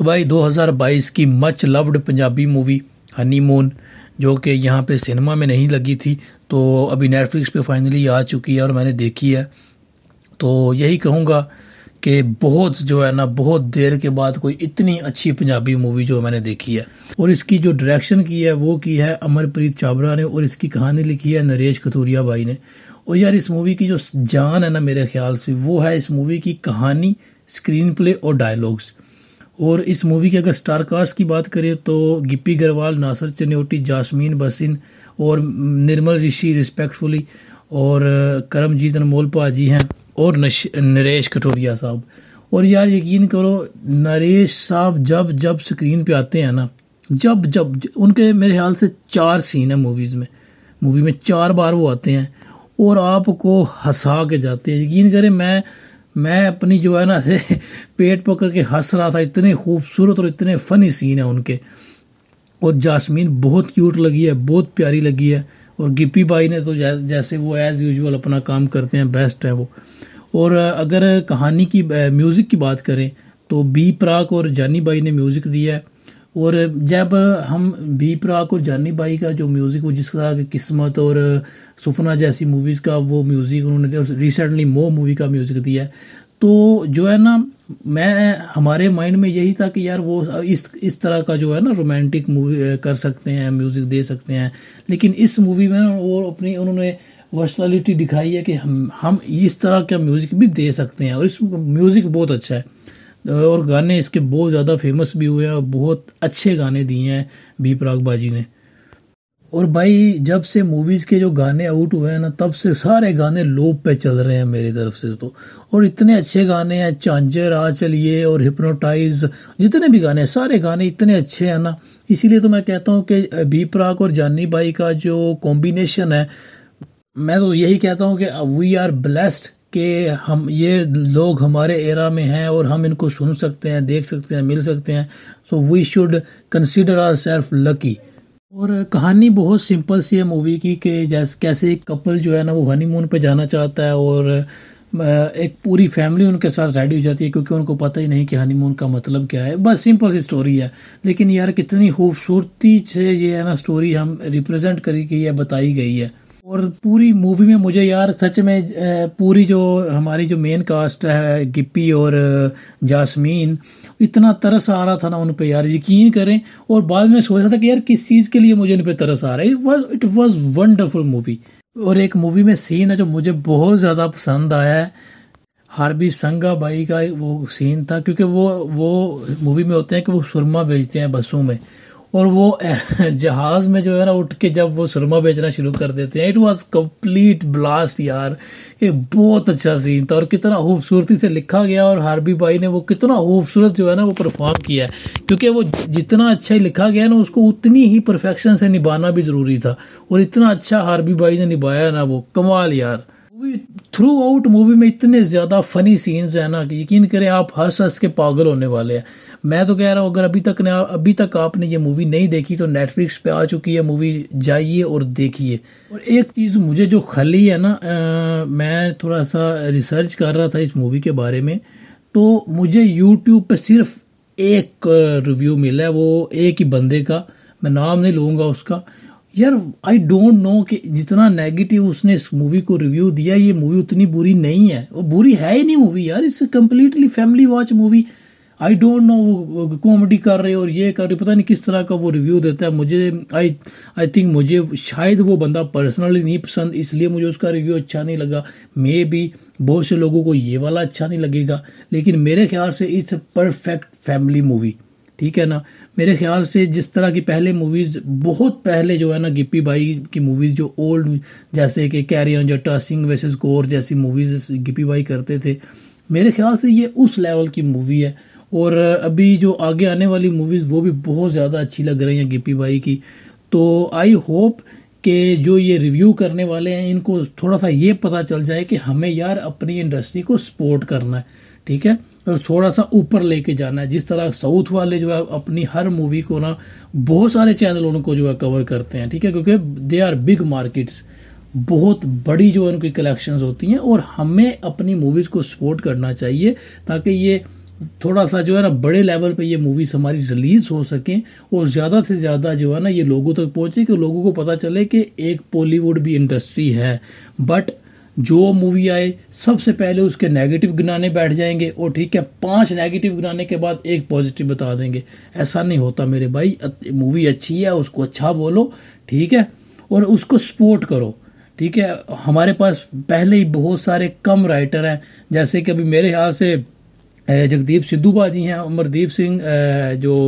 तो भाई 2022 की much loved Punjabi movie Honeymoon जो कि यहाँ पे सिनेमा में नहीं लगी थी तो अभी नेटफ्लिक्स पे फाइनली आ चुकी है और मैंने देखी है तो यही कहूँगा कि बहुत जो है ना बहुत देर के बाद कोई इतनी अच्छी पंजाबी मूवी जो मैंने देखी है और इसकी जो डायरेक्शन की है वो की है अमरप्रीत चावला ने और इसकी कहानी लिखी है नरेश कथूरिया भाई ने और यार इस मूवी की जो जान है ना मेरे ख्याल से वो है इस मूवी की कहानी स्क्रीन प्ले और डायलॉग्स और इस मूवी की अगर स्टार कास्ट की बात करें तो गिप्पी गरवाल नासर चनेटी जासमीन बसिन और निर्मल ऋषि रिस्पेक्टफुली और करमजीत अनमोल पाजी हैं और नरेश कटोरिया साहब और यार यकीन करो नरेश साहब जब जब स्क्रीन पे आते हैं ना जब जब उनके मेरे ख्याल से चार सीन हैं मूवीज़ में मूवी में चार बार वो आते हैं और आपको हंसा के जाते हैं यकीन करें मैं मैं अपनी जो है ना से पेट पकड़ के हंस रहा था इतने खूबसूरत और इतने फ़नी सीन है उनके और जासमीन बहुत क्यूट लगी है बहुत प्यारी लगी है और गिप्पी बाई ने तो जैसे वो एज़ यूजुअल अपना काम करते हैं बेस्ट है वो और अगर कहानी की म्यूज़िक की बात करें तो बी प्राक और जानी बाई ने म्यूज़िक दिया है और जब हम बी प्राक और जानी बाई का जो म्यूज़िक वो जिस तरह की किस्मत और सुफना जैसी मूवीज़ का वो म्यूज़िक उन्होंने रिसेंटली मो मूवी का म्यूज़िक दिया तो जो है ना मैं हमारे माइंड में यही था कि यार वो इस इस तरह का जो है ना रोमांटिक मूवी कर सकते हैं म्यूज़िक दे सकते हैं लेकिन इस मूवी में वो अपनी उन्होंने वर्सनैलिटी दिखाई है कि हम हम इस तरह का म्यूज़िक भी दे सकते हैं और इस म्यूज़िक बहुत अच्छा है और गाने इसके बहुत ज़्यादा फेमस भी हुए हैं और बहुत अच्छे गाने दिए हैं बी प्राग बाजी ने और भाई जब से मूवीज़ के जो गाने आउट हुए हैं ना तब से सारे गाने लोप पे चल रहे हैं मेरी तरफ से तो और इतने अच्छे गाने हैं चांजर आ चलिए और हिप्नोटाइज जितने भी गाने हैं सारे गाने इतने अच्छे हैं ना इसीलिए तो मैं कहता हूँ कि बी प्राक और जानी बाई का जो कॉम्बिनेशन है मैं तो यही कहता हूँ कि वी आर ब्लेस्ड कि हम ये लोग हमारे एरा में हैं और हम इनको सुन सकते हैं देख सकते हैं मिल सकते हैं so we should consider our self lucky और कहानी बहुत सिंपल सी है मूवी की कि जैसे कैसे एक कपल जो है ना वो हनीमून पे जाना चाहता है और एक पूरी फैमिली उनके साथ रेडी हो जाती है क्योंकि उनको पता ही नहीं कि हनीमून का मतलब क्या है बस सिंपल सी स्टोरी है लेकिन यार कितनी खूबसूरती से ये है ना स्टोरी हम रिप्रेजेंट करी गई है बताई गई है और पूरी मूवी में मुझे यार सच में पूरी जो हमारी जो मेन कास्ट है गिप्पी और जासमीन इतना तरस आ रहा था ना उन पर यार यकीन करें और बाद में सोच रहा था कि यार किस चीज़ के लिए मुझे उन पर तरस आ रहा है इट वॉज वंडरफुल मूवी और एक मूवी में सीन है जो मुझे बहुत ज़्यादा पसंद आया है हारबी संगा बाई का वो सीन था क्योंकि वो वो मूवी में होते हैं कि वो सुरमा बेचते हैं बसों में और वो जहाज में जो है ना उठ के जब वो सुरमा बेचना शुरू कर देते हैं इट वाज कंप्लीट ब्लास्ट यार ये बहुत अच्छा सीन था और कितना खूबसूरती से लिखा गया और हार्बी भाई ने वो कितना खूबसूरत जो है ना वो परफॉर्म किया है क्योंकि वो जितना अच्छा लिखा गया ना उसको उतनी ही परफेक्शन से निभाना भी ज़रूरी था और इतना अच्छा हार्बी भाई ने निभाया ना वो कमाल यार मूवी थ्रू आउट मूवी में इतने ज़्यादा फनी सीन्स हैं ना कि यकीन करें आप हंस हंस के पागल होने वाले हैं मैं तो कह रहा हूँ अगर अभी तक ने अभी तक आपने ये मूवी नहीं देखी तो नेटफ्लिक्स पे आ चुकी है मूवी जाइए और देखिए और एक चीज़ मुझे जो खली है ना आ, मैं थोड़ा सा रिसर्च कर रहा था इस मूवी के बारे में तो मुझे यूट्यूब पर सिर्फ एक रिव्यू मिला है वो एक ही बंदे का मैं नाम नहीं लूँगा उसका यार आई डोंट नो कि जितना नेगेटिव उसने इस मूवी को रिव्यू दिया ये मूवी उतनी बुरी नहीं है वो बुरी है ही नहीं मूवी यार it's completely family watch movie I don't know वो कॉमेडी कर रहे और ये कर रहे पता नहीं किस तरह का वो रिव्यू देता है मुझे आई आई थिंक मुझे शायद वो बंदा पर्सनली नहीं पसंद इसलिए मुझे उसका रिव्यू अच्छा नहीं लगा मे भी बहुत से लोगों को ये वाला अच्छा नहीं लगेगा लेकिन मेरे ख्याल से इट्स परफेक्ट फैमिली मूवी ठीक है ना मेरे ख्याल से जिस तरह की पहले मूवीज़ बहुत पहले जो है ना गिप्पी भाई की मूवीज़ जो ओल्ड जैसे कि carry on Jatta Singh versus Kaur जैसी मूवीज़ गिप्पी भाई करते थे मेरे ख्याल से ये उस लेवल की मूवी है और अभी जो आगे आने वाली मूवीज़ वो भी बहुत ज़्यादा अच्छी लग रही हैं गिप्पी भाई की तो आई होप कि जो ये रिव्यू करने वाले हैं इनको थोड़ा सा ये पता चल जाए कि हमें यार अपनी इंडस्ट्री को सपोर्ट करना है ठीक है और तो थोड़ा सा ऊपर लेके जाना है जिस तरह साउथ वाले जो है अपनी हर मूवी को ना बहुत सारे चैनलों को जो है कवर करते हैं ठीक है क्योंकि दे आर बिग मार्केट्स बहुत बड़ी जो है उनकी कलेक्शन होती हैं और हमें अपनी मूवीज़ को सपोर्ट करना चाहिए ताकि ये थोड़ा सा जो है ना बड़े लेवल पे ये मूवीज़ हमारी रिलीज़ हो सकें और ज़्यादा से ज़्यादा जो है ना ये लोगों तक पहुँचे कि लोगों को पता चले कि एक बॉलीवुड भी इंडस्ट्री है बट जो मूवी आए सबसे पहले उसके नेगेटिव गिनाने बैठ जाएंगे और ठीक है पांच नेगेटिव गिनाने के बाद एक पॉजिटिव बता देंगे ऐसा नहीं होता मेरे भाई मूवी अच्छी है उसको अच्छा बोलो ठीक है और उसको सपोर्ट करो ठीक है हमारे पास पहले ही बहुत सारे कम राइटर हैं जैसे कि अभी मेरे ख्याल से जगदीप सिद्धू भाजी हैं अमरदीप सिंह जो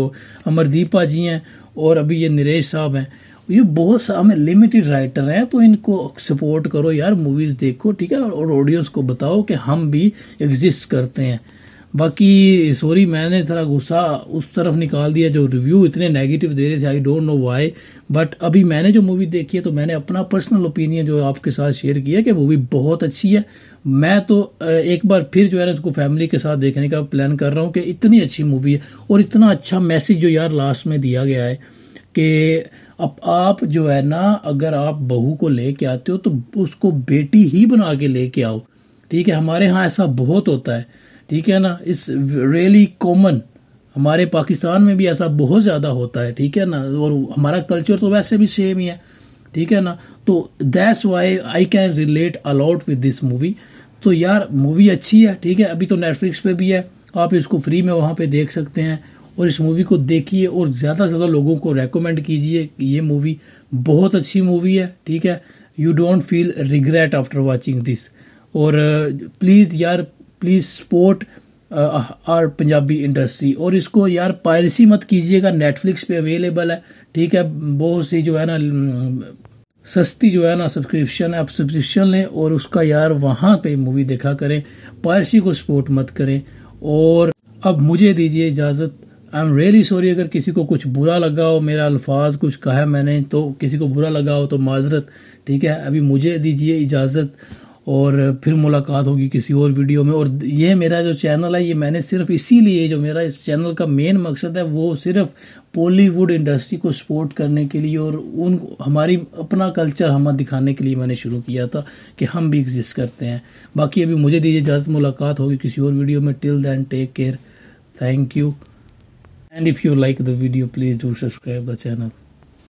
अमरदीप भाजी हैं और अभी ये नरेश साहब हैं ये बहुत हमें लिमिटेड राइटर हैं तो इनको सपोर्ट करो यार मूवीज़ देखो ठीक है और ऑडियंस को बताओ कि हम भी एग्जिस्ट करते हैं बाकी सॉरी मैंने थोड़ा गुस्सा उस तरफ निकाल दिया जो रिव्यू इतने नेगेटिव दे रहे थे I don't know why but अभी मैंने जो मूवी देखी है तो मैंने अपना पर्सनल ओपिनियन जो आपके साथ शेयर किया कि मूवी बहुत अच्छी है मैं तो एक बार फिर जो है ना उसको फैमिली के साथ देखने का प्लान कर रहा हूँ कि इतनी अच्छी मूवी है और इतना अच्छा मैसेज जो यार लास्ट में दिया गया है कि अब आप जो है ना अगर आप बहू को लेके आते हो तो उसको बेटी ही बना के लेके आओ ठीक है हमारे यहाँ ऐसा बहुत होता है ठीक है ना इस रियली कॉमन हमारे पाकिस्तान में भी ऐसा बहुत ज़्यादा होता है ठीक है ना और हमारा कल्चर तो वैसे भी सेम ही है ठीक है ना तो that's why I can relate a lot with this movie तो यार मूवी अच्छी है ठीक है अभी तो नेटफ्लिक्स पे भी है आप इसको फ्री में वहाँ पे देख सकते हैं और इस मूवी को देखिए और ज़्यादा से ज़्यादा लोगों को रेकमेंड कीजिए ये मूवी बहुत अच्छी मूवी है ठीक है you don't feel regret after watching this और प्लीज़ यार please support our Punjabi industry और इसको यार पायरेसी मत कीजिएगा नेटफ्लिक्स पे अवेलेबल है ठीक है बहुत सी जो है ना सस्ती जो है ना सब्सक्रिप्शन आप सब्सक्रिप्शन लें और उसका यार वहाँ पे मूवी देखा करें पायरेसी को सपोर्ट मत करें और अब मुझे दीजिए इजाज़त आई एम रियली सॉरी अगर किसी को कुछ बुरा लगा हो मेरा अल्फाज कुछ कहा मैंने तो किसी को बुरा लगा हो तो माजरत ठीक है अभी मुझे दीजिए इजाज़त और फिर मुलाकात होगी किसी और वीडियो में और ये मेरा जो चैनल है ये मैंने सिर्फ इसीलिए जो मेरा इस चैनल का मेन मकसद है वो सिर्फ बॉलीवुड इंडस्ट्री को सपोर्ट करने के लिए और उन हमारी अपना कल्चर हमें दिखाने के लिए मैंने शुरू किया था कि हम भी एग्जिस्ट करते हैं बाकी अभी मुझे दीजिए इजाज़त मुलाकात होगी किसी और वीडियो में till then take care thank you and if you like the video please do subscribe the channel